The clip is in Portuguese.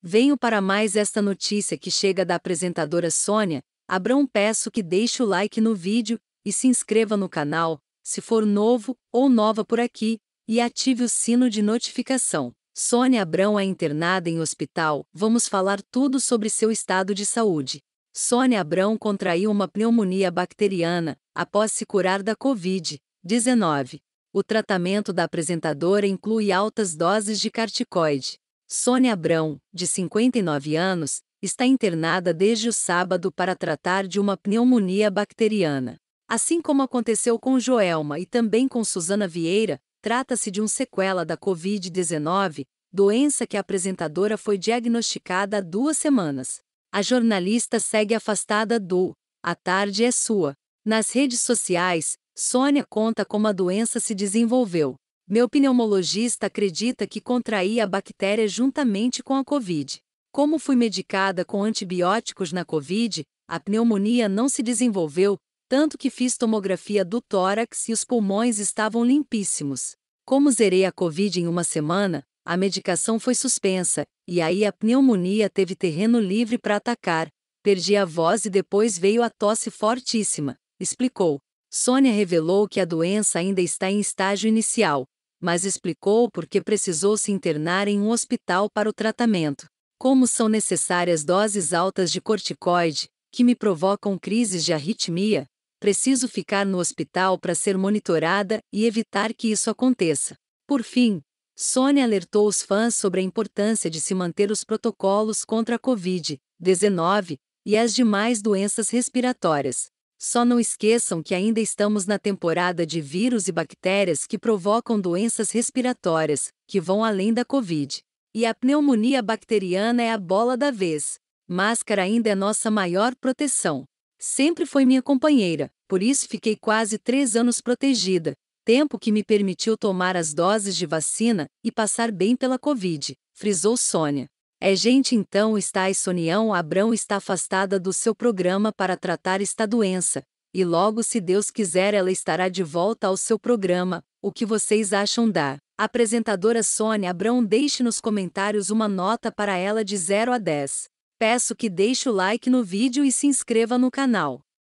Venho para mais esta notícia que chega da apresentadora Sônia. Abrão peço que deixe o like no vídeo e se inscreva no canal, se for novo ou nova por aqui, e ative o sino de notificação. Sônia Abrão é internada em hospital. Vamos falar tudo sobre seu estado de saúde. Sônia Abrão contraiu uma pneumonia bacteriana após se curar da Covid-19. O tratamento da apresentadora inclui altas doses de carticoide. Sônia Abrão, de 59 anos, está internada desde o sábado para tratar de uma pneumonia bacteriana. Assim como aconteceu com Joelma e também com Suzana Vieira, trata-se de um sequela da Covid-19, doença que a apresentadora foi diagnosticada há duas semanas. A jornalista segue afastada do A Tarde é Sua. Nas redes sociais, Sônia conta como a doença se desenvolveu. Meu pneumologista acredita que contraí a bactéria juntamente com a Covid. Como fui medicada com antibióticos na Covid, a pneumonia não se desenvolveu, tanto que fiz tomografia do tórax e os pulmões estavam limpíssimos. Como zerei a Covid em uma semana, a medicação foi suspensa, e aí a pneumonia teve terreno livre para atacar. Perdi a voz e depois veio a tosse fortíssima, explicou. Sônia revelou que a doença ainda está em estágio inicial, mas explicou por que precisou se internar em um hospital para o tratamento. Como são necessárias doses altas de corticoide, que me provocam crises de arritmia, preciso ficar no hospital para ser monitorada e evitar que isso aconteça. Por fim, Sony alertou os fãs sobre a importância de se manter os protocolos contra a Covid-19 e as demais doenças respiratórias. Só não esqueçam que ainda estamos na temporada de vírus e bactérias que provocam doenças respiratórias, que vão além da Covid. E a pneumonia bacteriana é a bola da vez. Máscara ainda é nossa maior proteção. Sempre foi minha companheira, por isso fiquei quase três anos protegida, tempo que me permitiu tomar as doses de vacina e passar bem pela Covid, frisou Sônia. É gente então está a Sonião Abrão está afastada do seu programa para tratar esta doença, e logo se Deus quiser ela estará de volta ao seu programa, o que vocês acham da apresentadora Sônia Abrão deixe nos comentários uma nota para ela de 0 a 10. Peço que deixe o like no vídeo e se inscreva no canal.